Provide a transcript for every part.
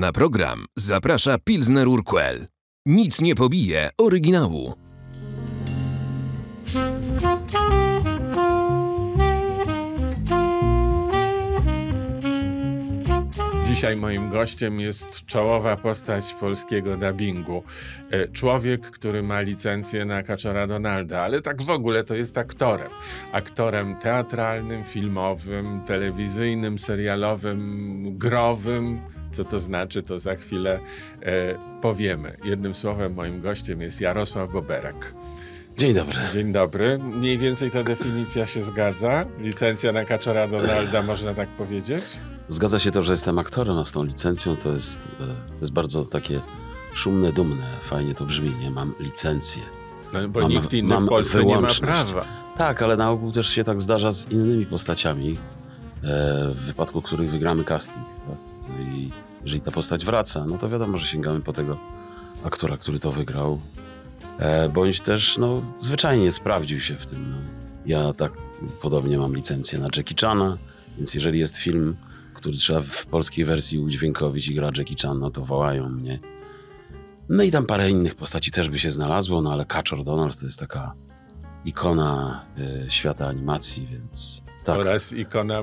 Na program zaprasza Pilsner Urquell. Nic nie pobije oryginału. Dzisiaj moim gościem jest czołowa postać polskiego dubbingu. E, człowiek, który ma licencję na Kaczora Donalda, ale tak w ogóle to jest aktorem. Aktorem teatralnym, filmowym, telewizyjnym, serialowym, growym co to znaczy, to za chwilę e, powiemy. Jednym słowem, moim gościem jest Jarosław Boberek. Dzień dobry. Dzień dobry. Mniej więcej ta definicja się zgadza. Licencja na kaczora Donalda, można tak powiedzieć? Zgadza się to, że jestem aktorem, a z tą licencją to jest, e, jest bardzo takie szumne, dumne. Fajnie to brzmi, nie? Mam licencję. No, bo mam, nikt inny w Polsce nie ma prawa. Tak, ale na ogół też się tak zdarza z innymi postaciami, e, w wypadku których wygramy casting. Tak? No i jeżeli ta postać wraca, no to wiadomo, że sięgamy po tego aktora, który to wygrał. E, bądź też, no, zwyczajnie sprawdził się w tym. No. Ja tak podobnie mam licencję na Jackie Chana, więc jeżeli jest film, który trzeba w polskiej wersji udźwiękowić i gra Jackie Chan, no to wołają mnie. No i tam parę innych postaci też by się znalazło, no ale Catcher Donald to jest taka ikona y, świata animacji, więc tak. oraz ikona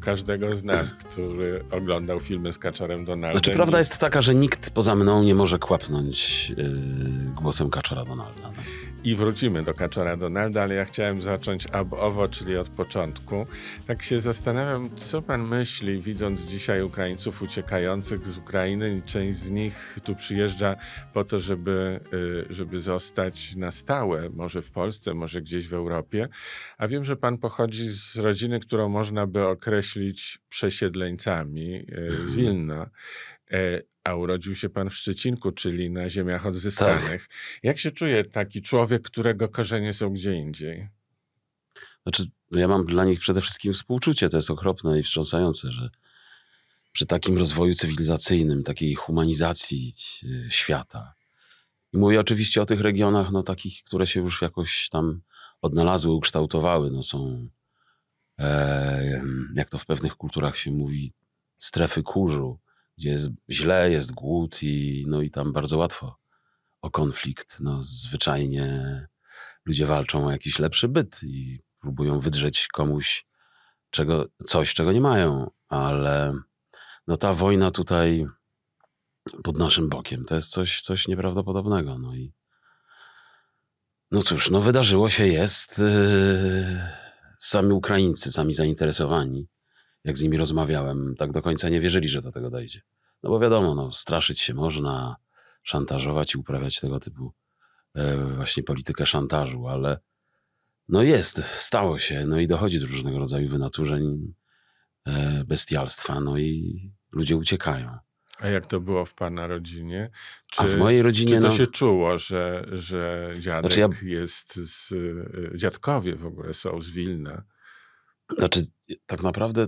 każdego z nas, który oglądał filmy z Kaczorem Donaldem. Znaczy, prawda jest taka, że nikt poza mną nie może kłapnąć yy, głosem Kaczora Donalda. No. I wrócimy do Kaczora Donalda, ale ja chciałem zacząć ab owo, czyli od początku. Tak się zastanawiam, co pan myśli, widząc dzisiaj Ukraińców uciekających z Ukrainy. Część z nich tu przyjeżdża po to, żeby, y, żeby zostać na stałe, może w Polsce, może gdzieś w Europie. A wiem, że pan pochodzi z rodziny, którą można by określić przesiedleńcami e, z mhm. Wilna. E, a urodził się pan w Szczecinku, czyli na ziemiach odzyskanych. Tak. Jak się czuje taki człowiek, którego korzenie są gdzie indziej? Znaczy, ja mam dla nich przede wszystkim współczucie. To jest okropne i wstrząsające, że przy takim rozwoju cywilizacyjnym, takiej humanizacji e, świata. I mówię oczywiście o tych regionach, no takich, które się już jakoś tam odnalazły, ukształtowały. No są E, jak to w pewnych kulturach się mówi, strefy kurzu, gdzie jest źle, jest głód i, no i tam bardzo łatwo o konflikt. No, zwyczajnie ludzie walczą o jakiś lepszy byt i próbują wydrzeć komuś czego, coś, czego nie mają, ale no, ta wojna tutaj pod naszym bokiem to jest coś, coś nieprawdopodobnego. No i no cóż, no wydarzyło się, jest. Yy sami Ukraińcy, sami zainteresowani, jak z nimi rozmawiałem, tak do końca nie wierzyli, że do tego dojdzie. No bo wiadomo, no, straszyć się można, szantażować i uprawiać tego typu e, właśnie politykę szantażu, ale no jest, stało się, no i dochodzi do różnego rodzaju wynaturzeń, e, bestialstwa, no i ludzie uciekają. A jak to było w pana rodzinie? Czy, A w mojej rodzinie. Czy to no... się czuło, że, że dziadek znaczy ja... jest z. Y, dziadkowie w ogóle są z Wilna? Znaczy, tak naprawdę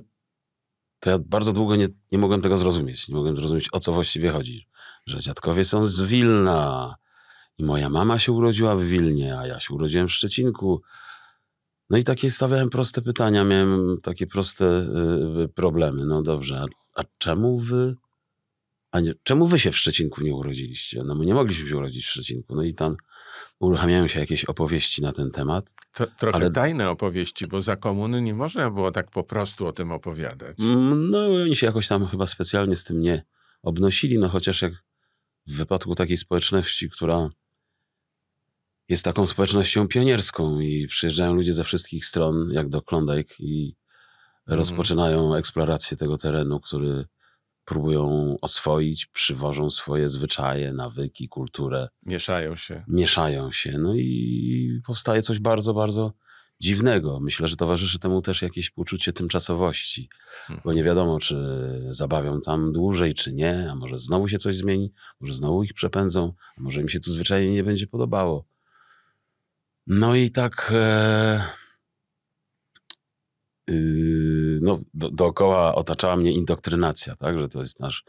to ja bardzo długo nie, nie mogłem tego zrozumieć. Nie mogłem zrozumieć, o co właściwie chodzi. Że dziadkowie są z Wilna. I moja mama się urodziła w Wilnie, a ja się urodziłem w Szczecinku. No i takie stawiałem proste pytania, miałem takie proste y, y problemy. No dobrze, a, a czemu wy a nie, czemu wy się w Szczecinku nie urodziliście? No my nie mogliśmy się urodzić w Szczecinku. No i tam uruchamiają się jakieś opowieści na ten temat. To, trochę ale... tajne opowieści, bo za komuny nie można było tak po prostu o tym opowiadać. Mm, no oni się jakoś tam chyba specjalnie z tym nie obnosili, no chociaż jak w wypadku takiej społeczności, która jest taką społecznością pionierską i przyjeżdżają ludzie ze wszystkich stron, jak do Klondike i mhm. rozpoczynają eksplorację tego terenu, który próbują oswoić, przywożą swoje zwyczaje, nawyki, kulturę. Mieszają się. Mieszają się. No i powstaje coś bardzo, bardzo dziwnego. Myślę, że towarzyszy temu też jakieś poczucie tymczasowości, hmm. bo nie wiadomo, czy zabawią tam dłużej, czy nie, a może znowu się coś zmieni, może znowu ich przepędzą, a może im się tu zwyczajnie nie będzie podobało. No i tak. E... Yy no, do, dookoła otaczała mnie indoktrynacja, tak? że to jest nasz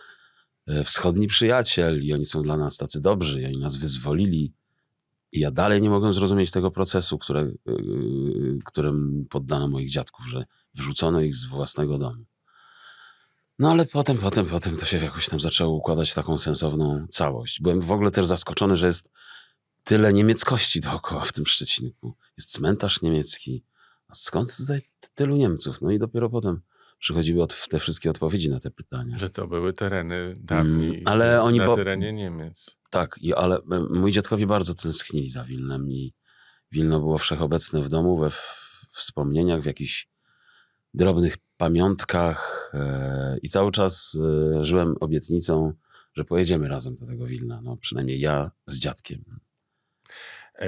e, wschodni przyjaciel i oni są dla nas tacy dobrzy i oni nas wyzwolili. I ja dalej nie mogłem zrozumieć tego procesu, które, e, którym poddano moich dziadków, że wrzucono ich z własnego domu. No ale potem, potem, potem to się jakoś tam zaczęło układać w taką sensowną całość. Byłem w ogóle też zaskoczony, że jest tyle niemieckości dookoła w tym Szczecinku. Jest cmentarz niemiecki, skąd tutaj tylu Niemców? No i dopiero potem przychodziły od, te wszystkie odpowiedzi na te pytania. Że to były tereny dawniej, mm, ale oni na bo... terenie Niemiec. Tak, i, ale e, moi dziadkowie bardzo tęsknili za Wilnem i Wilno było wszechobecne w domu, we wspomnieniach, w jakichś drobnych pamiątkach e, i cały czas e, żyłem obietnicą, że pojedziemy razem do tego Wilna, no przynajmniej ja z dziadkiem.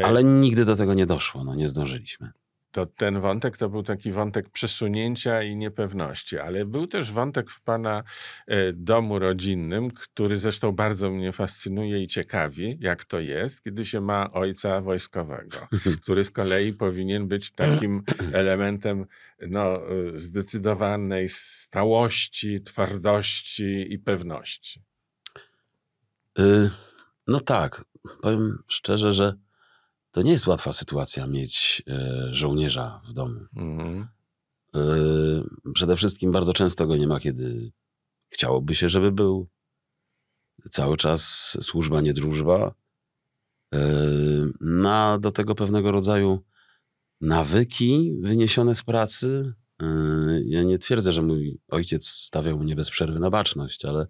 Ale nigdy do tego nie doszło, no nie zdążyliśmy to ten wątek to był taki wątek przesunięcia i niepewności, ale był też wątek w pana e, domu rodzinnym, który zresztą bardzo mnie fascynuje i ciekawi, jak to jest, kiedy się ma ojca wojskowego, który z kolei powinien być takim elementem no, e, zdecydowanej stałości, twardości i pewności. Y, no tak, powiem szczerze, że to nie jest łatwa sytuacja mieć e, żołnierza w domu. Mhm. E, przede wszystkim bardzo często go nie ma, kiedy chciałoby się, żeby był. Cały czas służba, nie drużba. Ma e, no, do tego pewnego rodzaju nawyki wyniesione z pracy. Ja nie twierdzę, że mój ojciec stawiał mnie bez przerwy na baczność, ale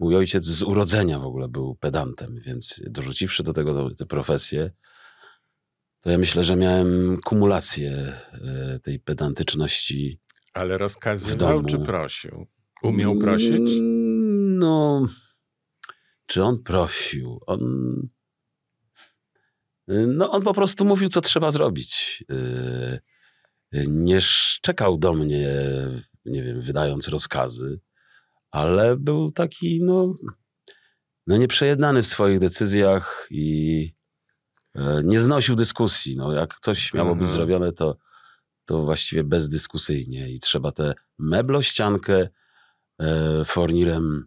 mój ojciec z urodzenia w ogóle był pedantem, więc dorzuciwszy do tego tę profesję, to ja myślę, że miałem kumulację e, tej pedantyczności. Ale rozkazywał czy prosił? Umiał mm, prosić? No, czy on prosił? On. No, on po prostu mówił, co trzeba zrobić. E, nie szczekał do mnie, nie wiem, wydając rozkazy, ale był taki, no, no nieprzejednany w swoich decyzjach i E, nie znosił dyskusji. No, jak coś miało być mhm. zrobione, to, to właściwie bezdyskusyjnie i trzeba tę meblościankę e, fornirem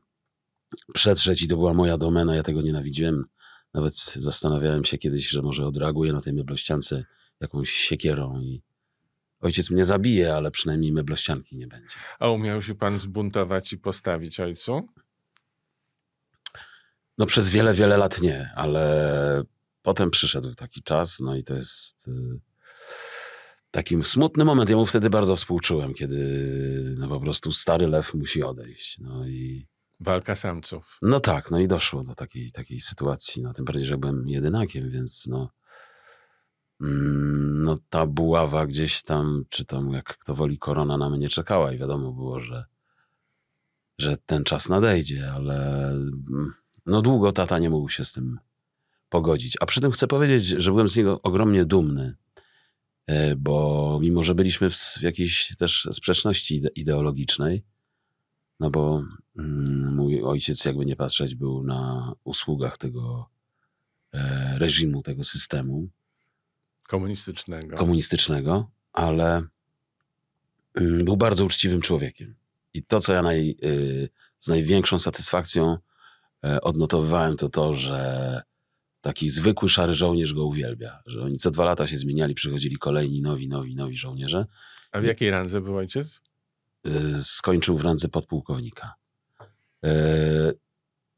przetrzeć i to była moja domena, ja tego nienawidziłem. Nawet zastanawiałem się kiedyś, że może odreaguję na tej meblościance jakąś siekierą i ojciec mnie zabije, ale przynajmniej meblościanki nie będzie. A umiał się pan zbuntować i postawić ojcu? No przez wiele, wiele lat nie, ale Potem przyszedł taki czas, no i to jest y, taki smutny moment. Ja mu wtedy bardzo współczułem, kiedy no po prostu stary lew musi odejść. No i... Walka samców. No tak, no i doszło do takiej, takiej sytuacji. No tym bardziej, że byłem jedynakiem, więc no, mm, no ta buława gdzieś tam, czy tam jak kto woli, korona na mnie czekała i wiadomo było, że, że ten czas nadejdzie, ale mm, no długo tata nie mógł się z tym pogodzić. A przy tym chcę powiedzieć, że byłem z niego ogromnie dumny, e, bo mimo, że byliśmy w jakiejś też sprzeczności ideologicznej, no bo mm, mój ojciec, jakby nie patrzeć, był na usługach tego e, reżimu, tego systemu. Komunistycznego. Komunistycznego, ale mm, był bardzo uczciwym człowiekiem. I to, co ja naj, y, z największą satysfakcją e, odnotowywałem, to to, że Taki zwykły szary żołnierz go uwielbia. Że oni co dwa lata się zmieniali, przychodzili kolejni nowi, nowi, nowi żołnierze. A w jakiej randze był ojciec? Y, skończył w randze podpułkownika. Y,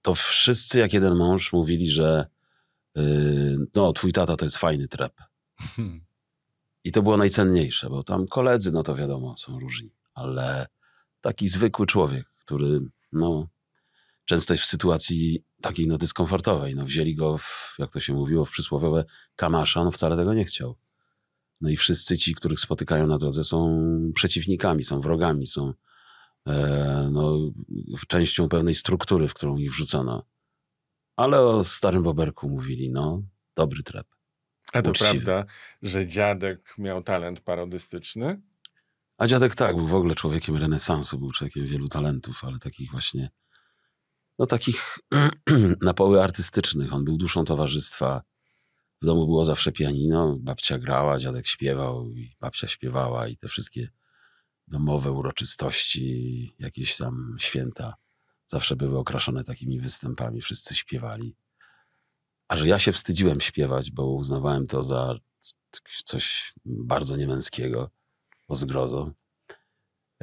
to wszyscy jak jeden mąż mówili, że y, no, twój tata to jest fajny trep. Hmm. I to było najcenniejsze, bo tam koledzy, no to wiadomo, są różni, ale taki zwykły człowiek, który no, często jest w sytuacji takiej no dyskomfortowej. No wzięli go, w, jak to się mówiło, w przysłowiowe kamasza, no wcale tego nie chciał. No i wszyscy ci, których spotykają na drodze są przeciwnikami, są wrogami, są e, no, częścią pewnej struktury, w którą ich wrzucono. Ale o starym Boberku mówili, no dobry trep. A to Uczciwy. prawda, że dziadek miał talent parodystyczny? A dziadek tak, był w ogóle człowiekiem renesansu, był człowiekiem wielu talentów, ale takich właśnie no, takich napoły artystycznych. On był duszą towarzystwa. W domu było zawsze pianino, babcia grała, dziadek śpiewał i babcia śpiewała i te wszystkie domowe uroczystości, jakieś tam święta zawsze były okraszone takimi występami. Wszyscy śpiewali. A że ja się wstydziłem śpiewać, bo uznawałem to za coś bardzo niemęskiego, o zgrozo,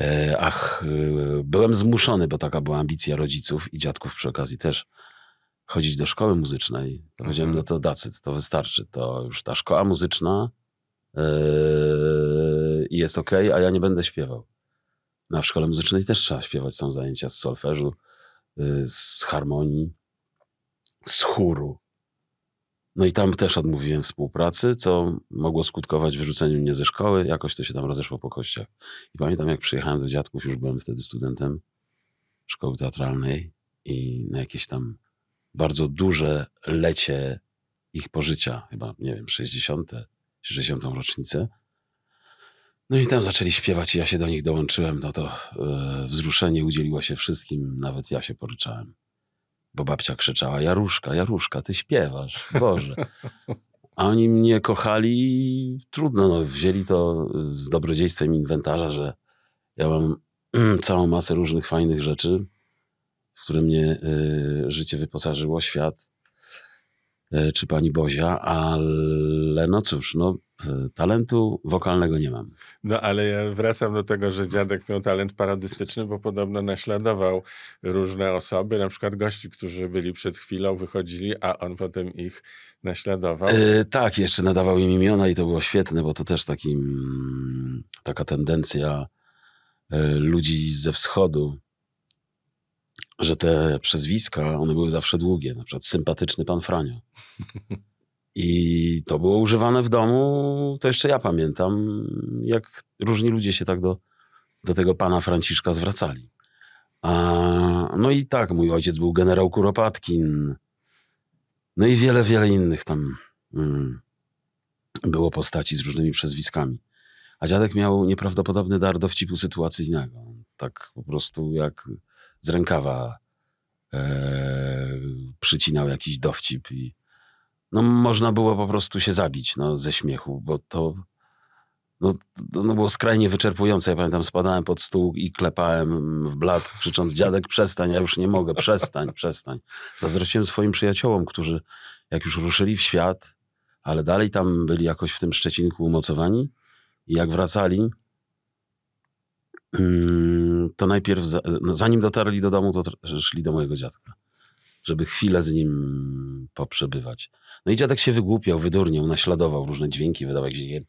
E, ach, e, byłem zmuszony, bo taka była ambicja rodziców i dziadków przy okazji też, chodzić do szkoły muzycznej. Powiedziałem, mhm. no to dacyt, to wystarczy. To już ta szkoła muzyczna e, i yy, jest ok, a ja nie będę śpiewał. Na no, szkole muzycznej też trzeba śpiewać. Są zajęcia z solfeżu, yy, z harmonii, z chóru. No i tam też odmówiłem współpracy, co mogło skutkować wyrzuceniem mnie ze szkoły. Jakoś to się tam rozeszło po kościach. I pamiętam, jak przyjechałem do dziadków, już byłem wtedy studentem szkoły teatralnej i na jakieś tam bardzo duże lecie ich pożycia, chyba, nie wiem, 60., 60. rocznicę. No i tam zaczęli śpiewać i ja się do nich dołączyłem. No to yy, wzruszenie udzieliło się wszystkim, nawet ja się poryczałem bo babcia krzyczała: Jaruszka, Jaruszka, ty śpiewasz, Boże. A oni mnie kochali i trudno, no, wzięli to z dobrodziejstwem inwentarza, że ja mam całą masę różnych fajnych rzeczy, w które mnie y, życie wyposażyło, świat E, czy pani Bozia, ale no cóż, no e, talentu wokalnego nie mam. No ale ja wracam do tego, że dziadek miał talent paradystyczny, bo podobno naśladował różne osoby, na przykład gości, którzy byli przed chwilą, wychodzili, a on potem ich naśladował. Yy, tak, jeszcze nadawał im imiona i to było świetne, bo to też taki, mm, taka tendencja ludzi ze wschodu, że te przezwiska, one były zawsze długie, na przykład sympatyczny pan Franio. I to było używane w domu, to jeszcze ja pamiętam, jak różni ludzie się tak do, do tego pana Franciszka zwracali. A, no i tak, mój ojciec był generał Kuropatkin, no i wiele, wiele innych tam mm, było postaci z różnymi przezwiskami. A dziadek miał nieprawdopodobny dar dowcipu sytuacyjnego. Tak po prostu jak z rękawa e, przycinał jakiś dowcip i no można było po prostu się zabić no, ze śmiechu, bo to no, to no było skrajnie wyczerpujące. Ja pamiętam, spadałem pod stół i klepałem w blat, krzycząc dziadek przestań, ja już nie mogę, przestań, przestań. Zazdrościłem swoim przyjaciołom, którzy jak już ruszyli w świat, ale dalej tam byli jakoś w tym Szczecinku umocowani i jak wracali, Yy, to najpierw, no, zanim dotarli do domu, to szli do mojego dziadka, żeby chwilę z nim poprzebywać. No i dziadek się wygłupiał, wydurniał, naśladował różne dźwięki, wydawał jakieś...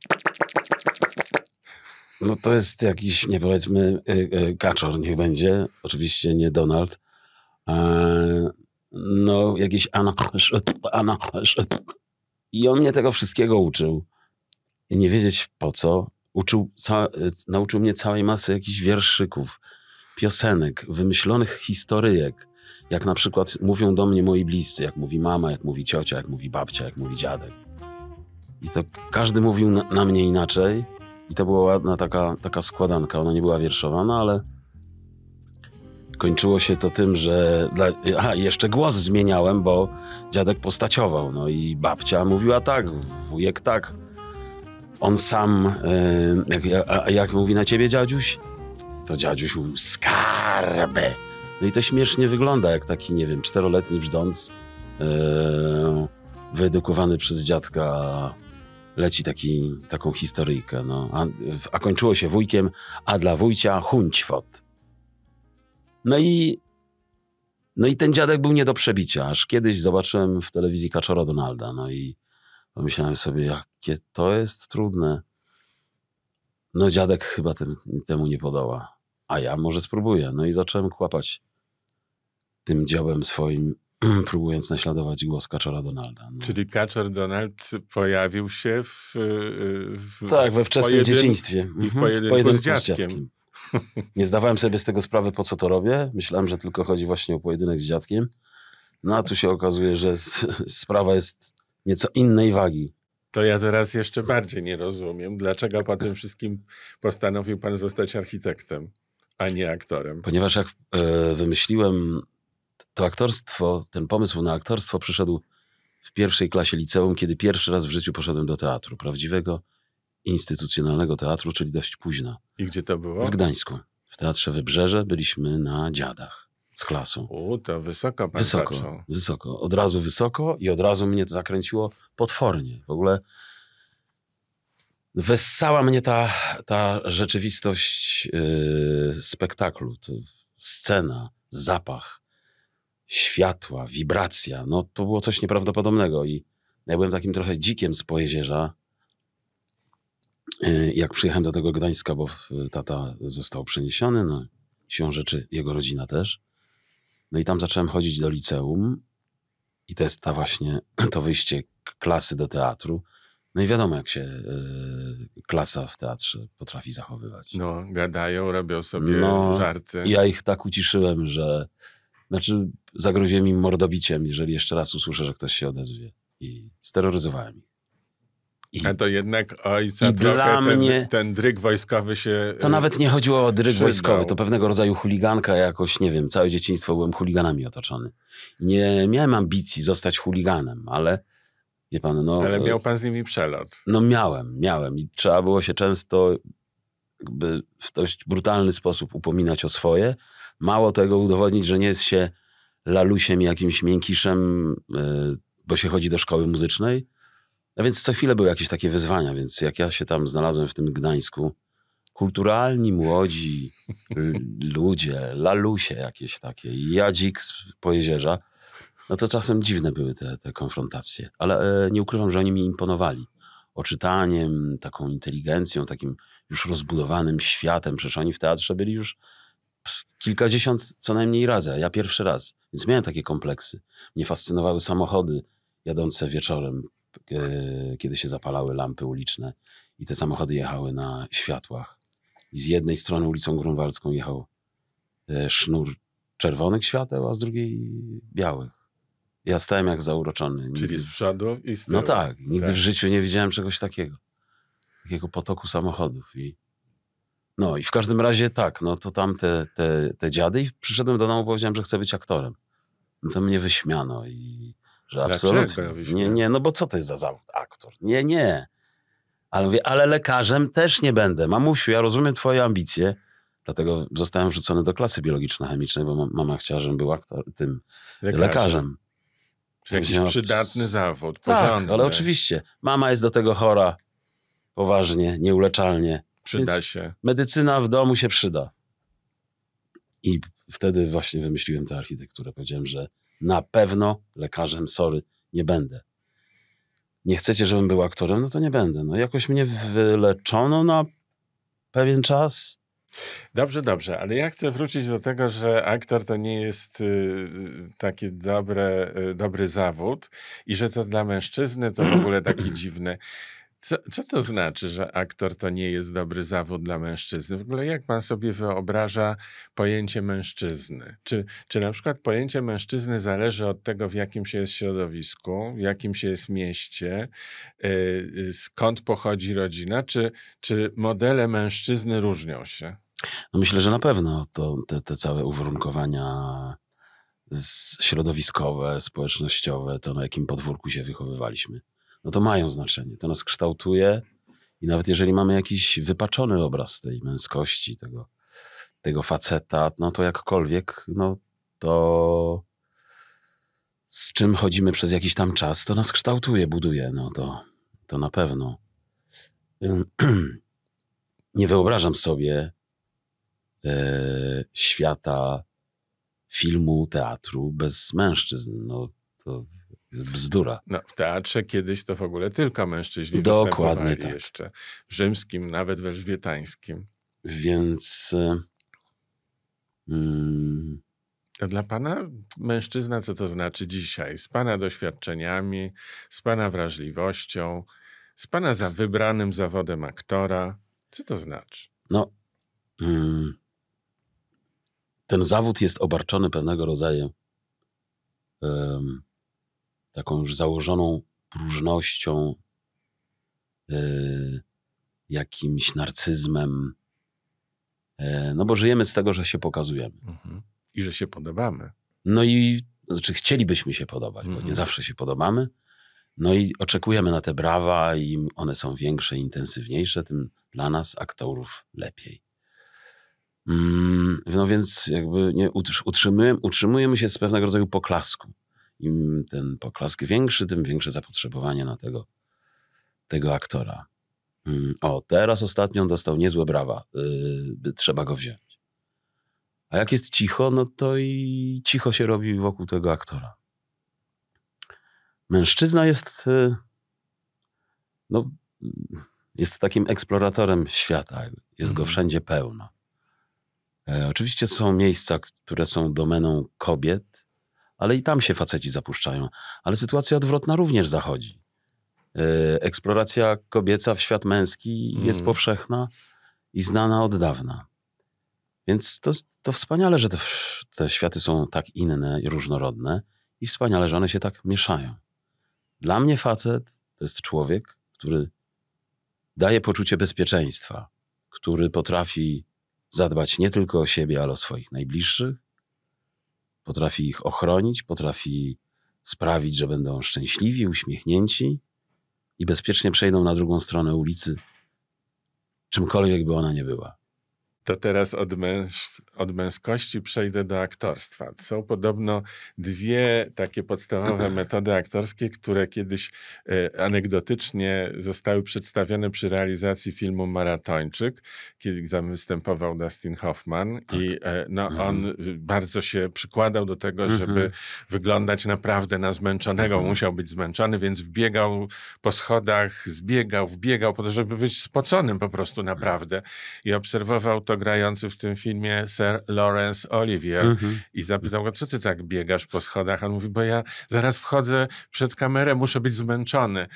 No to jest jakiś, nie powiedzmy, y, y, kaczor niech będzie, oczywiście nie Donald. E, no, jakiś ana, ana, i on mnie tego wszystkiego uczył. I nie wiedzieć po co, Uczył e, nauczył mnie całej masy jakichś wierszyków, piosenek, wymyślonych historyjek. Jak na przykład mówią do mnie moi bliscy, jak mówi mama, jak mówi ciocia, jak mówi babcia, jak mówi dziadek. I to każdy mówił na, na mnie inaczej. I to była ładna taka, taka składanka. Ona nie była wierszowana, no ale kończyło się to tym, że. Dla... jeszcze głos zmieniałem, bo dziadek postaciował. No i babcia mówiła tak, wujek tak on sam, e, jak, jak mówi na ciebie dziadziuś, to dziadziuś mówił skarby. No i to śmiesznie wygląda, jak taki, nie wiem, czteroletni brzdąc, e, wyedukowany przez dziadka leci taki, taką historyjkę. No. A, a, kończyło się wujkiem, a dla wujcia huńćwot. No i, no i ten dziadek był nie do przebicia, aż kiedyś zobaczyłem w telewizji Kaczora Donalda. No i Pomyślałem sobie, jakie to jest trudne. No dziadek chyba tym, temu nie podała A ja może spróbuję. No i zacząłem kłapać tym dziobem swoim, próbując naśladować głos Kaczora Donalda. No. Czyli Kaczor Donald pojawił się w... w tak, we wczesnym dzieciństwie. w mhm, pojedynku, pojedynku z dziadkiem. Z dziadkiem. Nie zdawałem sobie z tego sprawy, po co to robię. Myślałem, że tylko chodzi właśnie o pojedynek z dziadkiem. No a tu się okazuje, że sprawa jest nieco innej wagi. To ja teraz jeszcze bardziej nie rozumiem, dlaczego po tym wszystkim postanowił pan zostać architektem, a nie aktorem. Ponieważ jak e, wymyśliłem to aktorstwo, ten pomysł na aktorstwo przyszedł w pierwszej klasie liceum, kiedy pierwszy raz w życiu poszedłem do teatru, prawdziwego instytucjonalnego teatru, czyli dość późno. I gdzie to było? W Gdańsku. W Teatrze Wybrzeże byliśmy na dziadach z klasą. U, to wysoka pan Wysoko, wysoko. Od razu wysoko i od razu mnie to zakręciło potwornie. W ogóle wessała mnie ta, ta rzeczywistość yy, spektaklu. To scena, zapach, światła, wibracja. No to było coś nieprawdopodobnego i ja byłem takim trochę dzikiem z Pojezierza, yy, jak przyjechałem do tego Gdańska, bo tata został przeniesiony, no siłą rzeczy jego rodzina też, no i tam zacząłem chodzić do liceum i to jest ta właśnie, to wyjście klasy do teatru. No i wiadomo, jak się y, klasa w teatrze potrafi zachowywać. No, gadają, robią sobie no, żarty. Ja ich tak uciszyłem, że znaczy zagroziłem im mordobiciem, jeżeli jeszcze raz usłyszę, że ktoś się odezwie. I steroryzowałem ich. I, e to jednak ojca i dla mnie ten, ten dryg wojskowy się. To nawet nie chodziło o dryg przydał. wojskowy, to pewnego rodzaju chuliganka jakoś, nie wiem, całe dzieciństwo byłem chuliganami otoczony. Nie miałem ambicji zostać chuliganem, ale wie pan, no. Ale e, miał pan z nimi przelot. No miałem, miałem i trzeba było się często jakby w dość brutalny sposób upominać o swoje. Mało tego udowodnić, że nie jest się lalusiem jakimś miękiszem, e, bo się chodzi do szkoły muzycznej a no więc co chwilę były jakieś takie wyzwania, więc jak ja się tam znalazłem w tym Gdańsku, kulturalni młodzi ludzie, lalusie jakieś takie, jadzik z Pojezierza, no to czasem dziwne były te, te konfrontacje. Ale e, nie ukrywam, że oni mi imponowali. Oczytaniem, taką inteligencją, takim już rozbudowanym światem. Przecież oni w teatrze byli już kilkadziesiąt co najmniej razy, a ja pierwszy raz. Więc miałem takie kompleksy. Mnie fascynowały samochody jadące wieczorem E, kiedy się zapalały lampy uliczne i te samochody jechały na światłach. Z jednej strony ulicą Grunwaldzką jechał e, sznur czerwonych świateł, a z drugiej białych. Ja stałem jak zauroczony. Nigdy... Czyli z przodu i z tyłu. No tak, nigdy tak. w życiu nie widziałem czegoś takiego. Takiego potoku samochodów. I... No i w każdym razie tak, no to tam te, te, te dziady i przyszedłem do domu, powiedziałem, że chcę być aktorem. No to mnie wyśmiano i że absolutnie. Nie, nie, no bo co to jest za zawód aktor? Nie, nie. Ale mówię, ale lekarzem też nie będę. Mamusiu, ja rozumiem twoje ambicje, dlatego zostałem wrzucony do klasy biologiczno-chemicznej, bo mama chciała, żebym był aktor, tym lekarzem. lekarzem. Czy jakiś miał... przydatny zawód, porządny. Tak, ale oczywiście. Mama jest do tego chora, poważnie, nieuleczalnie. Przyda Więc się. Medycyna w domu się przyda. I wtedy właśnie wymyśliłem tę architekturę. Powiedziałem, że na pewno lekarzem, sorry, nie będę. Nie chcecie, żebym był aktorem? No to nie będę. No jakoś mnie wyleczono na pewien czas. Dobrze, dobrze, ale ja chcę wrócić do tego, że aktor to nie jest y, taki dobre, y, dobry zawód i że to dla mężczyzny to w ogóle taki dziwny. Co, co to znaczy, że aktor to nie jest dobry zawód dla mężczyzny? W ogóle jak pan sobie wyobraża pojęcie mężczyzny? Czy, czy na przykład pojęcie mężczyzny zależy od tego, w jakim się jest środowisku, w jakim się jest mieście, yy, skąd pochodzi rodzina? Czy, czy modele mężczyzny różnią się? No myślę, że na pewno to, te, te całe uwarunkowania środowiskowe, społecznościowe, to na jakim podwórku się wychowywaliśmy no to mają znaczenie. To nas kształtuje i nawet jeżeli mamy jakiś wypaczony obraz tej męskości, tego, tego faceta, no to jakkolwiek, no to z czym chodzimy przez jakiś tam czas, to nas kształtuje, buduje, no to, to na pewno. Nie wyobrażam sobie e, świata filmu, teatru bez mężczyzn. No, to jest bzdura. No, w teatrze kiedyś to w ogóle tylko mężczyźni Dokładnie tak. jeszcze. W rzymskim, nawet w elżbietańskim. Więc... Hmm. E, A dla pana mężczyzna, co to znaczy dzisiaj? Z pana doświadczeniami, z pana wrażliwością, z pana za wybranym zawodem aktora. Co to znaczy? No, hmm. ten zawód jest obarczony pewnego rodzaju taką już założoną próżnością, yy, jakimś narcyzmem. Yy, no bo żyjemy z tego, że się pokazujemy. Mhm. I że się podobamy. No i znaczy chcielibyśmy się podobać, mhm. bo nie mhm. zawsze się podobamy. No i oczekujemy na te brawa, im one są większe, intensywniejsze, tym dla nas, aktorów, lepiej. Mm, no więc jakby nie, utrzymujemy, utrzymujemy się z pewnego rodzaju poklasku im ten poklask większy, tym większe zapotrzebowanie na tego, tego aktora. Mm, o, teraz ostatnio dostał niezłe brawa. Yy, trzeba go wziąć. A jak jest cicho, no to i cicho się robi wokół tego aktora. Mężczyzna jest. Yy, no, jest takim eksploratorem świata. Jest go mhm. wszędzie pełno. E, oczywiście są miejsca, które są domeną kobiet, ale i tam się faceci zapuszczają. Ale sytuacja odwrotna również zachodzi. E, eksploracja kobieca w świat męski mm. jest powszechna i znana od dawna. Więc to, to wspaniale, że te, te światy są tak inne i różnorodne i wspaniale, że one się tak mieszają. Dla mnie facet to jest człowiek, który daje poczucie bezpieczeństwa, który potrafi zadbać nie tylko o siebie, ale o swoich najbliższych, Potrafi ich ochronić, potrafi sprawić, że będą szczęśliwi, uśmiechnięci i bezpiecznie przejdą na drugą stronę ulicy, czymkolwiek by ona nie była. To teraz od, męż, od męskości przejdę do aktorstwa. Są podobno dwie takie podstawowe metody aktorskie, które kiedyś e, anegdotycznie zostały przedstawione przy realizacji filmu Maratończyk, kiedy tam występował Dustin Hoffman tak. i e, no, mhm. on bardzo się przykładał do tego, mhm. żeby mhm. wyglądać naprawdę na zmęczonego. Mhm. Musiał być zmęczony, więc wbiegał po schodach, zbiegał, wbiegał po to, żeby być spoconym po prostu naprawdę i obserwował to grający w tym filmie Sir Lawrence Olivier mhm. i zapytał go, co ty tak biegasz po schodach? On mówi, bo ja zaraz wchodzę przed kamerę, muszę być zmęczony.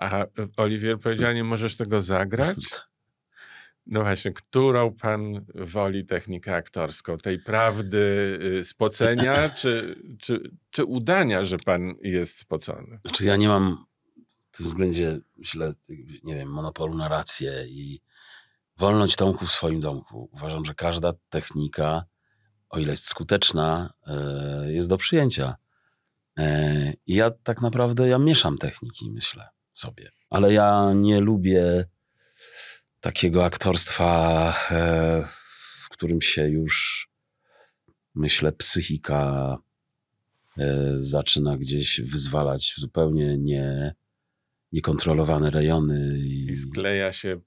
A Olivier powiedział, nie możesz tego zagrać? No właśnie, którą pan woli technikę aktorską? Tej prawdy y, spocenia, czy, czy, czy udania, że pan jest spocony? Znaczy ja nie mam w tym względzie, myślę, nie wiem, monopolu na rację i wolność Tomku w swoim domku. Uważam, że każda technika, o ile jest skuteczna, e, jest do przyjęcia. E, I ja tak naprawdę, ja mieszam techniki, myślę sobie. Ale ja nie lubię takiego aktorstwa, e, w którym się już, myślę, psychika zaczyna gdzieś wyzwalać w zupełnie nie, niekontrolowane rejony. I, I skleja się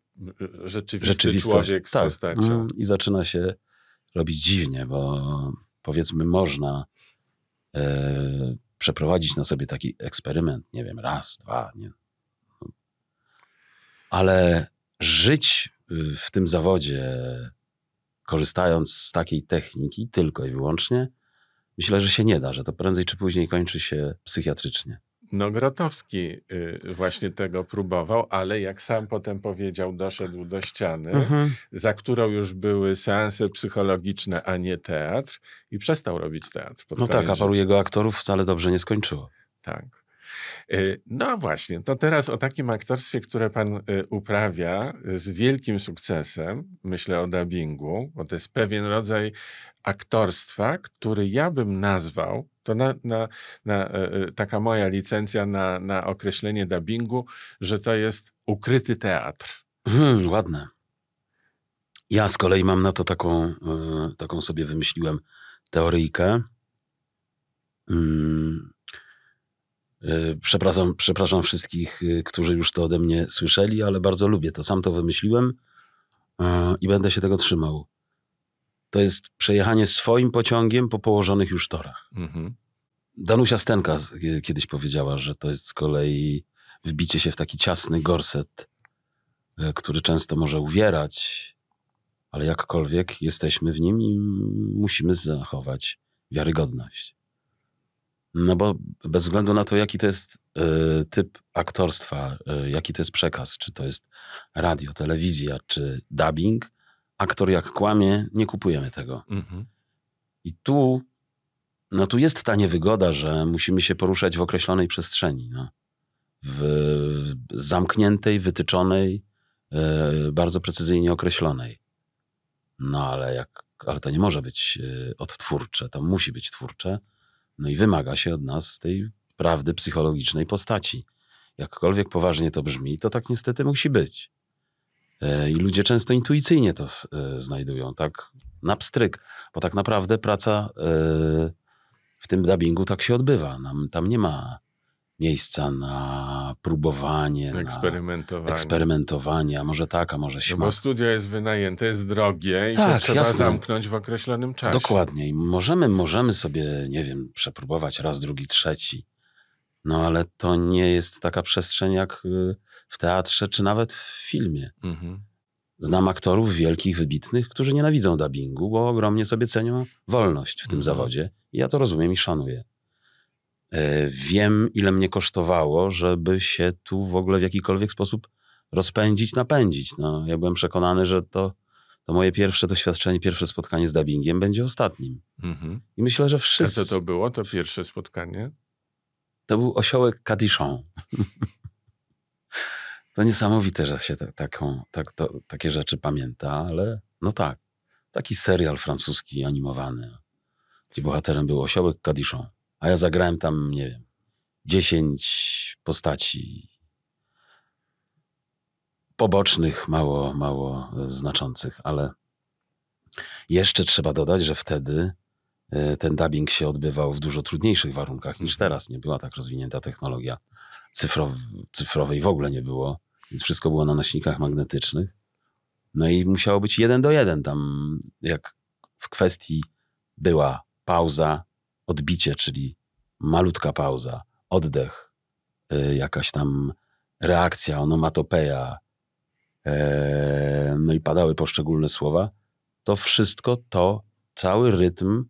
rzeczywistość, rzeczywistość człowiek tak. postacią. Mm, I zaczyna się robić dziwnie, bo powiedzmy można e, przeprowadzić na sobie taki eksperyment, nie wiem, raz, dwa, nie. Ale żyć y, w tym zawodzie, korzystając z takiej techniki tylko i wyłącznie, myślę, że się nie da, że to prędzej czy później kończy się psychiatrycznie. No Grotowski y, właśnie tego próbował, ale jak sam potem powiedział, doszedł do ściany, mhm. za którą już były seanse psychologiczne, a nie teatr i przestał robić teatr. No tak, a paru jego aktorów wcale dobrze nie skończyło. Tak. Y, no właśnie, to teraz o takim aktorstwie, które pan y, uprawia z wielkim sukcesem, myślę o dubbingu, bo to jest pewien rodzaj aktorstwa, który ja bym nazwał, to na, na, na, y, taka moja licencja na, na określenie dubbingu, że to jest ukryty teatr. Hmm, ładne. Ja z kolei mam na to taką, taką sobie wymyśliłem teoryjkę. Mm, Y, przepraszam, przepraszam wszystkich, y, którzy już to ode mnie słyszeli, ale bardzo lubię to. Sam to wymyśliłem y, i będę się tego trzymał. To jest przejechanie swoim pociągiem po położonych już torach. Mhm. Danusia Stenka kiedyś powiedziała, że to jest z kolei wbicie się w taki ciasny gorset, który często może uwierać, ale jakkolwiek jesteśmy w nim i musimy zachować wiarygodność. No bo bez względu na to, jaki to jest y, typ aktorstwa, y, jaki to jest przekaz, czy to jest radio, telewizja, czy dubbing, aktor jak kłamie, nie kupujemy tego. Mhm. I tu, no tu jest ta niewygoda, że musimy się poruszać w określonej przestrzeni. No. W, w zamkniętej, wytyczonej, y, bardzo precyzyjnie określonej. No ale jak, ale to nie może być odtwórcze, to musi być twórcze no i wymaga się od nas tej prawdy psychologicznej postaci. Jakkolwiek poważnie to brzmi, to tak niestety musi być. E, I ludzie często intuicyjnie to e, znajdują, tak na pstryk, bo tak naprawdę praca e, w tym dubbingu tak się odbywa. Nam tam nie ma miejsca na próbowanie, eksperymentowanie. Na eksperymentowanie, a może tak, a może się. No bo studio jest wynajęte, jest drogie i tak, to trzeba jasne. zamknąć w określonym czasie. Dokładnie. I możemy, możemy sobie, nie wiem, przepróbować raz, drugi, trzeci. No ale to nie jest taka przestrzeń jak y, w teatrze, czy nawet w filmie. Mhm. Znam aktorów wielkich, wybitnych, którzy nienawidzą dubbingu, bo ogromnie sobie cenią wolność w tym mhm. zawodzie. I ja to rozumiem i szanuję. E, wiem, ile mnie kosztowało, żeby się tu w ogóle w jakikolwiek sposób rozpędzić, napędzić. No, ja byłem przekonany, że to, to moje pierwsze doświadczenie, pierwsze spotkanie z dubbingiem będzie ostatnim. Mhm. I myślę, że wszyscy... A co to było, to pierwsze spotkanie? To był osiołek Cadichon. to niesamowite, że się taką, tak, to, takie rzeczy pamięta, ale no tak. Taki serial francuski animowany, gdzie bohaterem był osiołek Cadichon a ja zagrałem tam, nie wiem, 10 postaci pobocznych, mało, mało e, znaczących, ale jeszcze trzeba dodać, że wtedy e, ten dubbing się odbywał w dużo trudniejszych warunkach niż mhm. teraz. Nie była tak rozwinięta technologia cyfrow cyfrowej, w ogóle nie było, więc wszystko było na nośnikach magnetycznych. No i musiało być jeden do jeden tam, jak w kwestii była pauza, odbicie, czyli malutka pauza, oddech, y, jakaś tam reakcja, onomatopeja, e, no i padały poszczególne słowa, to wszystko to, cały rytm,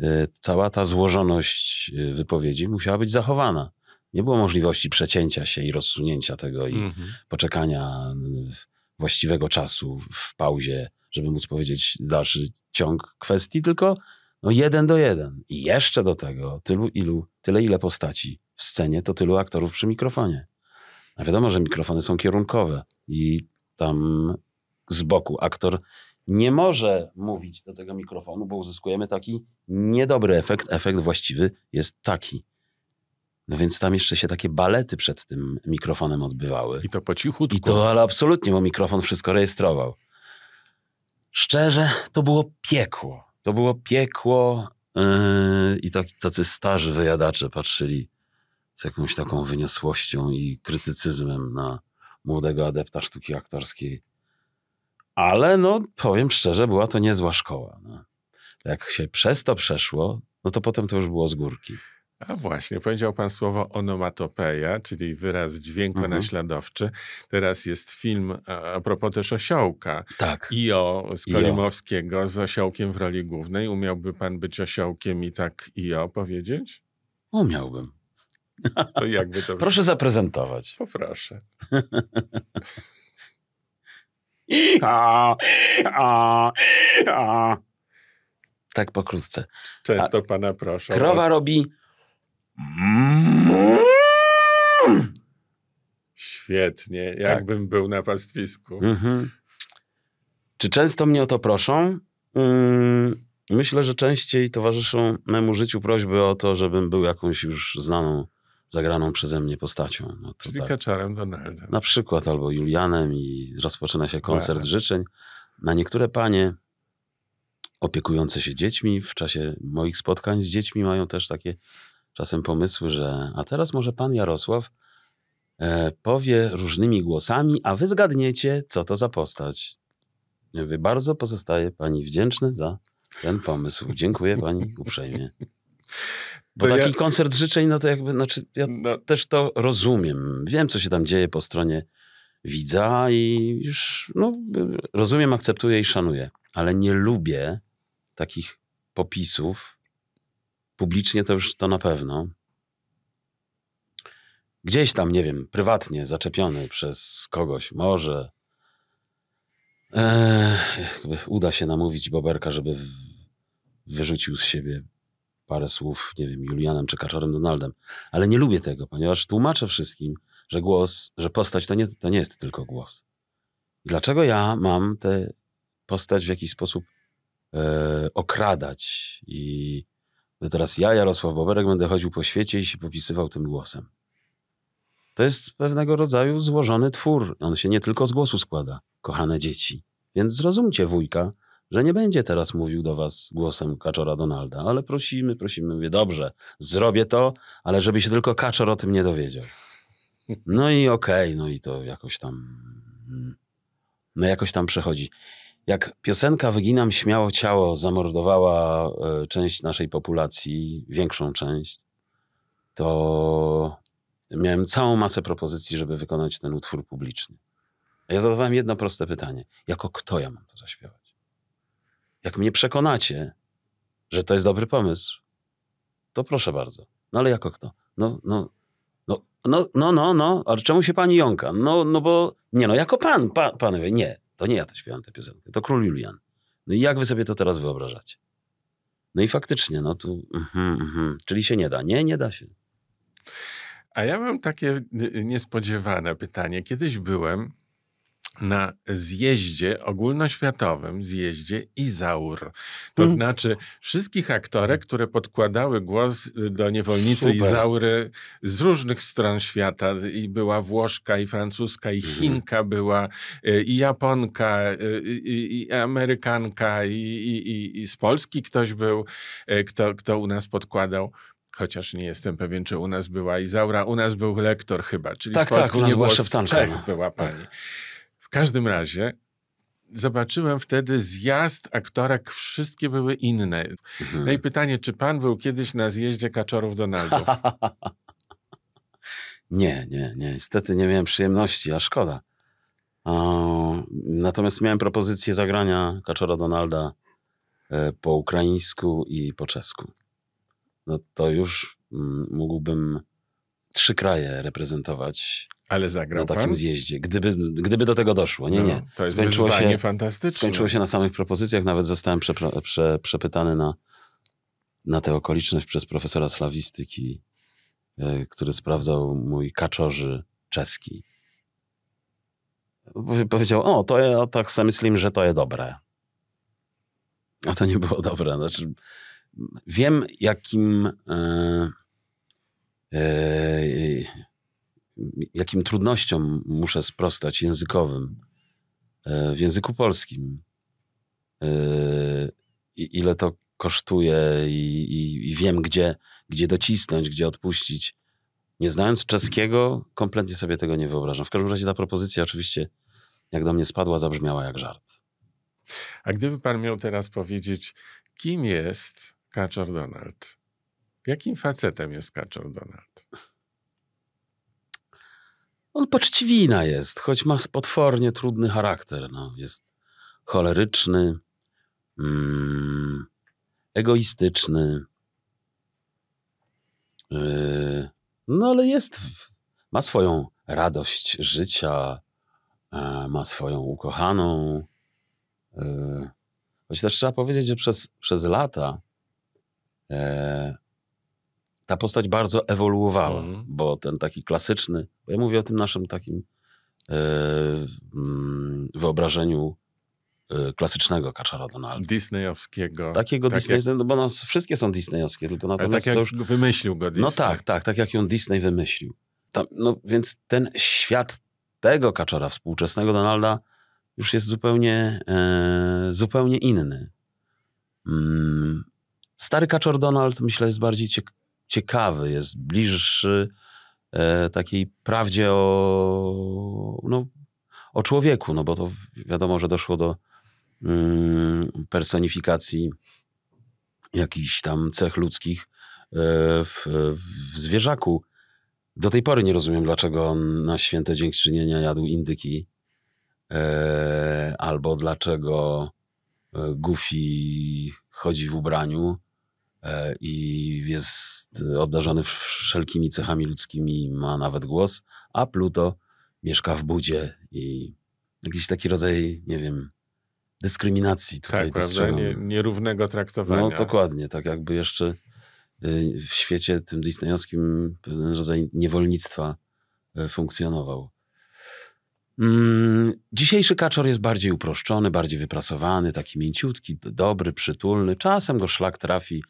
y, cała ta złożoność y, wypowiedzi musiała być zachowana. Nie było możliwości przecięcia się i rozsunięcia tego i mm -hmm. poczekania właściwego czasu w pauzie, żeby móc powiedzieć dalszy ciąg kwestii, tylko no jeden do jeden. I jeszcze do tego tylu, ilu, tyle ile postaci w scenie, to tylu aktorów przy mikrofonie. A wiadomo, że mikrofony są kierunkowe i tam z boku aktor nie może mówić do tego mikrofonu, bo uzyskujemy taki niedobry efekt. Efekt właściwy jest taki. No więc tam jeszcze się takie balety przed tym mikrofonem odbywały. I to po cichutku. I to, ale absolutnie, bo mikrofon wszystko rejestrował. Szczerze, to było piekło. To było piekło yy, i tak, tacy starzy wyjadacze patrzyli z jakąś taką wyniosłością i krytycyzmem na młodego adepta sztuki aktorskiej. Ale no, powiem szczerze, była to niezła szkoła. No. Jak się przez to przeszło, no to potem to już było z górki. A właśnie, powiedział pan słowo onomatopeja, czyli wyraz dźwięko mhm. naśladowczy. Teraz jest film a propos też osiołka. Tak. I o, Skolimowskiego z osiołkiem w roli głównej. Umiałby pan być osiołkiem i tak i o powiedzieć? Umiałbym. To jakby to... Proszę zaprezentować. Poproszę. a, a, a. Tak pokrótce. Często pana proszę. Krowa robi Świetnie, tak. jakbym tak. był na pastwisku. Mhm. Czy często mnie o to proszą? Mm, myślę, że częściej towarzyszą memu życiu prośby o to, żebym był jakąś już znaną, zagraną przeze mnie postacią. No Czyli tak. Kaczarem Donaldem. Na przykład, albo Julianem i rozpoczyna się koncert z tak. życzeń. Na niektóre panie opiekujące się dziećmi w czasie moich spotkań z dziećmi mają też takie czasem pomysły, że a teraz może pan Jarosław e, powie różnymi głosami, a wy zgadniecie, co to za postać. Wy bardzo pozostaje pani wdzięczny za ten pomysł. Dziękuję pani uprzejmie. Bo taki ja... koncert życzeń, no to jakby, znaczy ja no. też to rozumiem. Wiem, co się tam dzieje po stronie widza i już, no, rozumiem, akceptuję i szanuję. Ale nie lubię takich popisów, Publicznie to już to na pewno. Gdzieś tam, nie wiem, prywatnie zaczepiony przez kogoś, może eee, uda się namówić Boberka, żeby wyrzucił z siebie parę słów, nie wiem, Julianem czy Kaczorem Donaldem. Ale nie lubię tego, ponieważ tłumaczę wszystkim, że głos, że postać to nie, to nie jest tylko głos. Dlaczego ja mam tę postać w jakiś sposób e, okradać i że teraz ja, Jarosław Boberek, będę chodził po świecie i się popisywał tym głosem. To jest pewnego rodzaju złożony twór. On się nie tylko z głosu składa, kochane dzieci. Więc zrozumcie wujka, że nie będzie teraz mówił do was głosem kaczora Donalda, ale prosimy, prosimy, mówię, dobrze, zrobię to, ale żeby się tylko kaczor o tym nie dowiedział. No i okej, okay, no i to jakoś tam, mm, no jakoś tam przechodzi. Jak piosenka Wyginam śmiało ciało zamordowała e, część naszej populacji, większą część, to miałem całą masę propozycji, żeby wykonać ten utwór publiczny. A ja zadawałem jedno proste pytanie: jako kto ja mam to zaśpiewać? Jak mnie przekonacie, że to jest dobry pomysł, to proszę bardzo. No ale jako kto? No, no, no, no, no, no, no. ale czemu się pani jąka? No, no bo nie, no jako pan, pa, panowie, nie. To nie ja to śpiewam tę piosenkę, to król Julian. No i jak wy sobie to teraz wyobrażacie? No i faktycznie, no tu, mm-hmm, czyli się nie da. Nie, nie da się. A ja mam takie niespodziewane pytanie. Kiedyś byłem na zjeździe ogólnoświatowym, zjeździe Izaur. To mm. znaczy wszystkich aktorek, które podkładały głos y, do niewolnicy Super. Izaury z różnych stron świata. I była Włoszka, i francuska, i mhm. Chinka mm. była, y, i Japonka, y, i, i Amerykanka, i, i, i, z Polski ktoś był, kto, kto u nas podkładał chociaż nie jestem pewien, czy u nas była Izaura, u nas był lektor chyba, czyli tak, z tak, Polski tak, u nas była Szeptanka. Czech no. była tak. pani. Tak. W każdym razie zobaczyłem wtedy zjazd aktorek, wszystkie były inne. Mhm. No i pytanie, czy pan był kiedyś na zjeździe Kaczorów Donaldów? nie, nie, nie. Niestety nie miałem przyjemności, a szkoda. O, natomiast miałem propozycję zagrania Kaczora Donalda e, po ukraińsku i po czesku. No to już mm, mógłbym trzy kraje reprezentować ale zagrał na takim pan? zjeździe. Gdyby, gdyby do tego doszło. Nie, no, nie. To jest skończyło się, fantastyczne. Skończyło się na samych propozycjach. Nawet zostałem prze, przepytany na, na tę okoliczność przez profesora slawistyki, e, który sprawdzał mój kaczorzy czeski. Powiedział, o, to ja tak sobie myślę, że to jest dobre. A to nie było dobre. Znaczy, wiem, jakim... E, e, jakim trudnościom muszę sprostać językowym e, w języku polskim. E, ile to kosztuje i, i, i, wiem, gdzie, gdzie docisnąć, gdzie odpuścić. Nie znając czeskiego, kompletnie sobie tego nie wyobrażam. W każdym razie ta propozycja oczywiście, jak do mnie spadła, zabrzmiała jak żart. A gdyby pan miał teraz powiedzieć, kim jest Kaczor Donald? Jakim facetem jest Kaczor Donald? On poczciwina jest, choć ma potwornie trudny charakter. No. Jest choleryczny, mm, egoistyczny. Yy, no ale jest, ma swoją radość życia, yy, ma swoją ukochaną. Yy, choć też trzeba powiedzieć, że przez, przez lata e, ta postać bardzo ewoluowała, mm. bo ten taki klasyczny, ja mówię o tym naszym takim e, mm, wyobrażeniu e, klasycznego Kaczara Donalda. Disneyowskiego. Takiego tak Disney, jak... no bo nas wszystkie są disneyowskie, tylko na tak jak już... wymyślił go no Disney. No tak, tak, tak jak ją Disney wymyślił. Tam, no więc ten świat tego Kaczara współczesnego Donalda już jest zupełnie, e, zupełnie inny. Mm, stary Kaczor Donald, myślę, jest bardziej ciekawy ciekawy, jest bliższy e, takiej prawdzie o, no, o człowieku, no bo to wiadomo, że doszło do mm, personifikacji jakichś tam cech ludzkich e, w, w zwierzaku. Do tej pory nie rozumiem, dlaczego on na święte dziękczynienia jadł indyki, e, albo dlaczego e, Goofy chodzi w ubraniu, E, i jest obdarzony wszelkimi cechami ludzkimi, ma nawet głos, a Pluto mieszka w budzie i jakiś taki rodzaj, nie wiem, dyskryminacji tutaj tak, prawda? Nie, nierównego traktowania. No dokładnie, tak jakby jeszcze y, w świecie tym disneyowskim pewien rodzaj niewolnictwa e, funkcjonował. Mm, dzisiejszy kaczor jest bardziej uproszczony, bardziej wyprasowany, taki mięciutki, dobry, przytulny. Czasem go szlak trafi.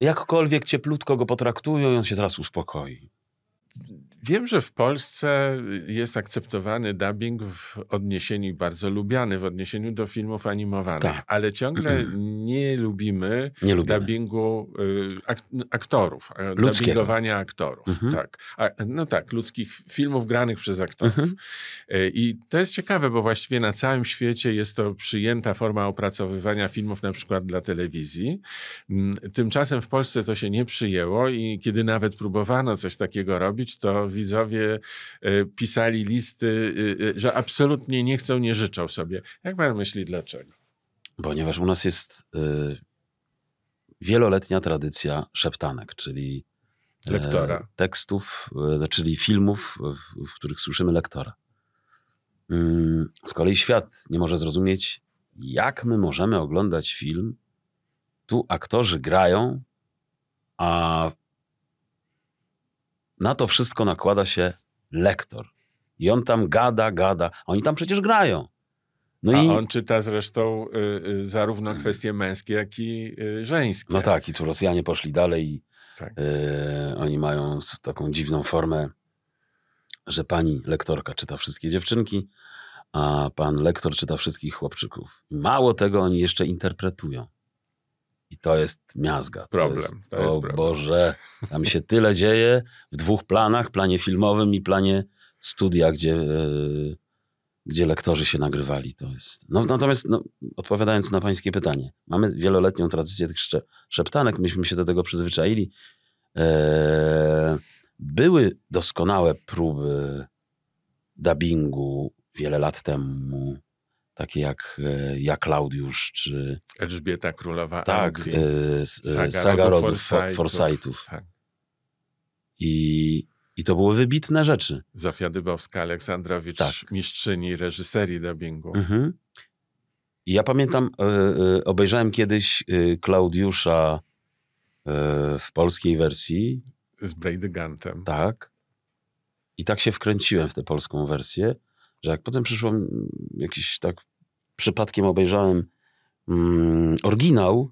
Jakkolwiek cieplutko go potraktują, on się zaraz uspokoi. Wiem, że w Polsce y, jest akceptowany dubbing w odniesieniu, bardzo lubiany w odniesieniu do filmów animowanych, tak. ale ciągle nie lubimy, nie lubimy. dubbingu y, aktorów, Ludzkiego. dubbingowania aktorów. Mhm. Tak. A, no tak, ludzkich filmów granych przez aktorów. Mhm. Y, I to jest ciekawe, bo właściwie na całym świecie jest to przyjęta forma opracowywania filmów na przykład dla telewizji. Mm, tymczasem w Polsce to się nie przyjęło i kiedy nawet próbowano coś takiego robić, to widzowie e, pisali listy, e, e, że absolutnie nie chcą, nie życzą sobie. Jak pan myśli, dlaczego? Ponieważ u nas jest wieloletnia tradycja szeptanek, czyli lektora. tekstów, czyli filmów, w których słyszymy lektora. Mm, z kolei świat nie może zrozumieć, jak my możemy oglądać film, tu aktorzy grają, a na to wszystko nakłada się lektor. I on tam gada, gada. Oni tam przecież grają. No A i... on czyta zresztą y, y, zarówno kwestie męskie, jak i y, żeńskie. No tak, i tu Rosjanie poszli dalej i tak. Y, oni mają taką dziwną formę, że pani lektorka czyta wszystkie dziewczynki, a pan lektor czyta wszystkich chłopczyków. Mało tego, oni jeszcze interpretują. I to jest miazga. To problem. Jest, to jest o problem. Boże, tam się tyle dzieje w dwóch planach, planie filmowym i planie studia, gdzie, e, gdzie lektorzy się nagrywali. To jest... no, natomiast no, odpowiadając na pańskie pytanie, mamy wieloletnią tradycję tych szeptanek, myśmy się do tego przyzwyczaili. E, były doskonałe próby dubbingu wiele lat temu takie jak e, ja Klaudiusz, czy... Elżbieta Królowa Tak, Anglii, e, e, saga, saga rodów Forsytów. Tak. I, I to były wybitne rzeczy. Zofia Dybowska, Aleksandrowicz, tak. mistrzyni reżyserii dubbingu. Mhm. I ja pamiętam, obejrzałem kiedyś Klaudiusza w polskiej wersji. Z Brady Guntem. Tak. I tak się wkręciłem w tę polską wersję że jak potem przyszłam jakiś tak przypadkiem obejrzałem mm, oryginał,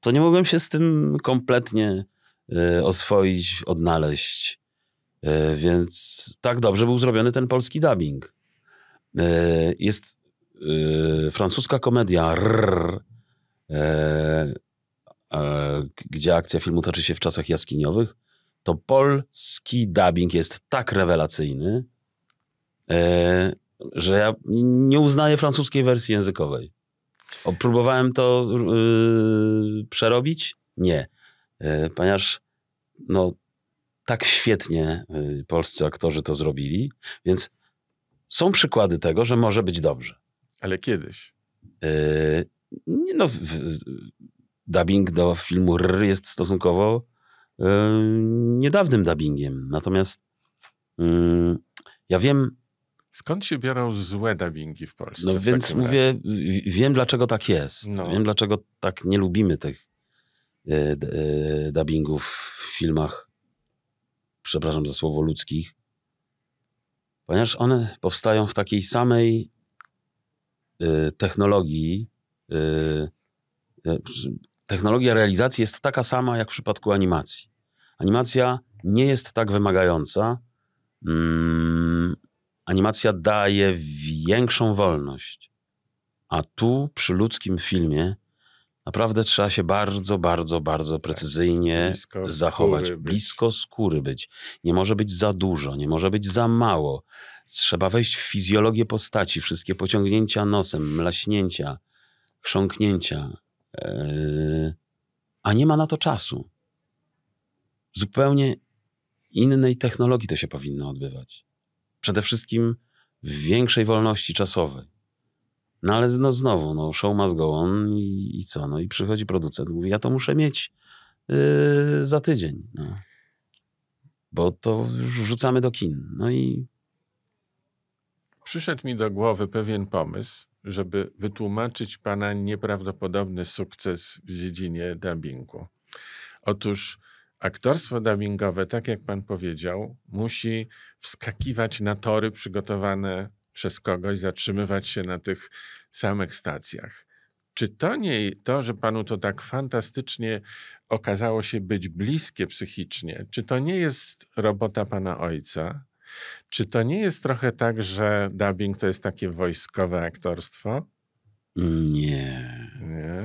to nie mogłem się z tym kompletnie y, oswoić, odnaleźć. Y, więc tak dobrze był zrobiony ten polski dubbing. Y, jest francuska komedia rrr, gdzie akcja filmu toczy się w czasach jaskiniowych, to polski dubbing jest tak rewelacyjny, E, że ja nie uznaję francuskiej wersji językowej. próbowałem to yy, przerobić? Nie. Yy, ponieważ no, tak świetnie yy, polscy aktorzy to zrobili, więc są przykłady tego, że może być dobrze. Ale kiedyś? Yy, no, w, w, dubbing do filmu R jest stosunkowo y, niedawnym dubbingiem. Natomiast y, ja wiem, Skąd się biorą złe dubbingi w Polsce? No więc mówię, razie? wiem dlaczego tak jest. No. Wiem dlaczego tak nie lubimy tych y, dubbingów w filmach, przepraszam za słowo, ludzkich. Ponieważ one powstają w takiej samej e, technologii. technologia realizacji jest taka sama jak w przypadku animacji. Animacja nie jest tak wymagająca. Mm, animacja daje większą wolność. A tu przy ludzkim filmie naprawdę trzeba się bardzo, bardzo, bardzo tak. precyzyjnie blisko zachować, skóry blisko skóry być. Nie może być za dużo, nie może być za mało. Trzeba wejść w fizjologię postaci, wszystkie pociągnięcia nosem, mlaśnięcia, chrząknięcia. Yy, a nie ma na to czasu. Zupełnie innej technologii to się powinno odbywać. Przede wszystkim w większej wolności czasowej. No ale no znowu, no show must go on i, i co? No i przychodzi producent, mówi, ja to muszę mieć yy, za tydzień. No. Bo to wrzucamy do kin. No i... Przyszedł mi do głowy pewien pomysł, żeby wytłumaczyć pana nieprawdopodobny sukces w dziedzinie dubbingu. Otóż aktorstwo dubbingowe, tak jak pan powiedział, musi wskakiwać na tory przygotowane przez kogoś, zatrzymywać się na tych samych stacjach. Czy to nie to, że panu to tak fantastycznie okazało się być bliskie psychicznie, czy to nie jest robota pana ojca? Czy to nie jest trochę tak, że dubbing to jest takie wojskowe aktorstwo? Mm, nie.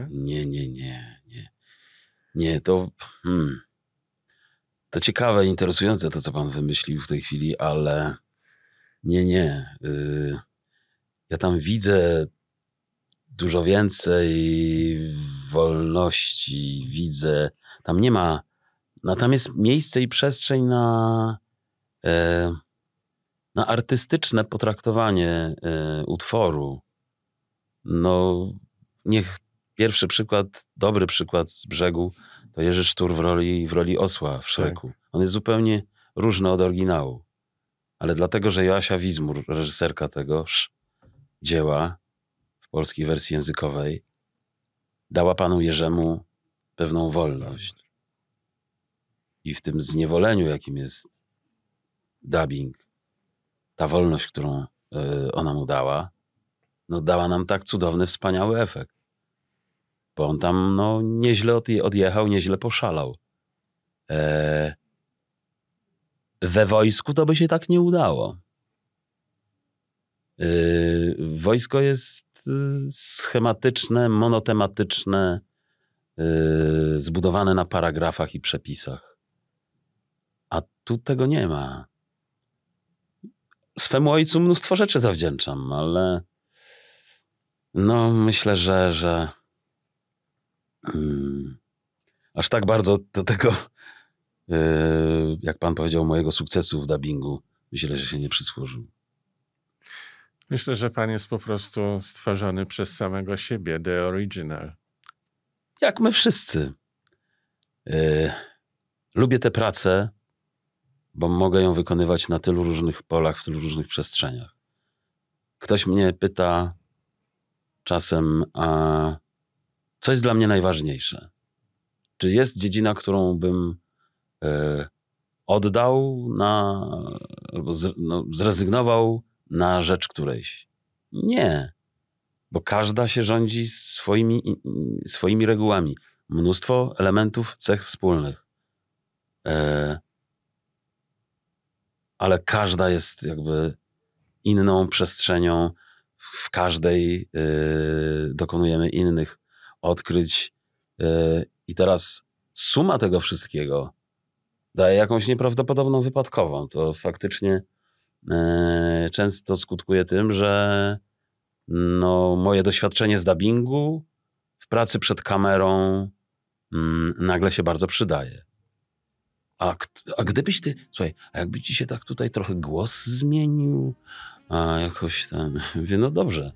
Nie, nie, nie, nie. Nie, nie to. Hmm. To ciekawe i interesujące to, co pan wymyślił w tej chwili, ale nie, nie. Y, ja tam widzę dużo więcej wolności, widzę. Tam nie ma. No, tam jest miejsce i przestrzeń na, e, na artystyczne potraktowanie e, utworu. No, niech pierwszy przykład, dobry przykład z brzegu to Jerzy Sztur w roli, w roli osła w szeregu. Tak. On jest zupełnie różny od oryginału. Ale dlatego, że Joasia Wizmur, reżyserka tegoż dzieła w polskiej wersji językowej, dała panu Jerzemu pewną wolność. I w tym zniewoleniu, jakim jest dubbing, ta wolność, którą e, ona mu dała, no dała nam tak cudowny, wspaniały efekt bo on tam no, nieźle odjechał, nieźle poszalał. Eee, we wojsku to by się tak nie udało. Eee, wojsko jest e, schematyczne, monotematyczne, eee, zbudowane na paragrafach i przepisach. A tu tego nie ma. Swemu ojcu mnóstwo rzeczy zawdzięczam, ale no myślę, że, że Yy, aż tak bardzo do tego, yy, jak pan powiedział, mojego sukcesu w dubbingu, myślę, że się nie przysłużył. Myślę, że pan jest po prostu stworzony przez samego siebie, the original. Jak my wszyscy. Yy, lubię tę pracę, bo mogę ją wykonywać na tylu różnych polach, w tylu różnych przestrzeniach. Ktoś mnie pyta czasem, a co jest dla mnie najważniejsze? Czy jest dziedzina, którą bym y, oddał na, z, no, zrezygnował na rzecz którejś? Nie, bo każda się rządzi swoimi, swoimi regułami. Mnóstwo elementów, cech wspólnych. E, ale każda jest jakby inną przestrzenią, w każdej y, dokonujemy innych odkryć. E, I teraz suma tego wszystkiego daje jakąś nieprawdopodobną wypadkową. To faktycznie e, często skutkuje tym, że no, moje doświadczenie z dubbingu w pracy przed kamerą mm, nagle się bardzo przydaje. A, a gdybyś ty, słuchaj, a jakby ci się tak tutaj trochę głos zmienił, a jakoś tam, no dobrze.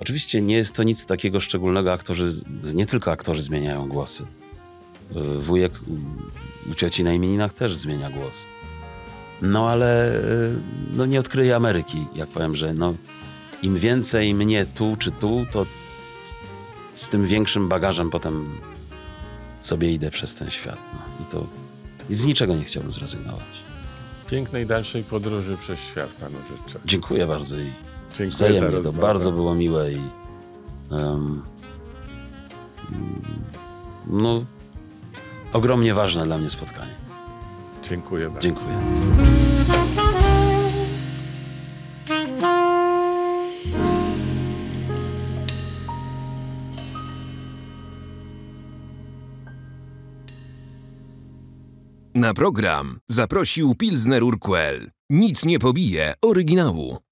Oczywiście nie jest to nic takiego szczególnego. Aktorzy, nie tylko aktorzy zmieniają głosy. Y, wujek u cioci na imieninach też zmienia głos. No ale y, no, nie odkryję Ameryki, jak powiem, że no, im więcej mnie tu czy tu, to z tym większym bagażem potem sobie idę przez ten świat. No. I to i z niczego nie chciałbym zrezygnować. Pięknej dalszej podróży przez świat panu życzę. Dziękuję bardzo i Dziękuję Wzajemnie. to bardzo. bardzo było miłe i um, no, ogromnie ważne dla mnie spotkanie. Dziękuję bardzo. Dziękuję. Na program zaprosił Pilsner Urquell. Nic nie pobije oryginału.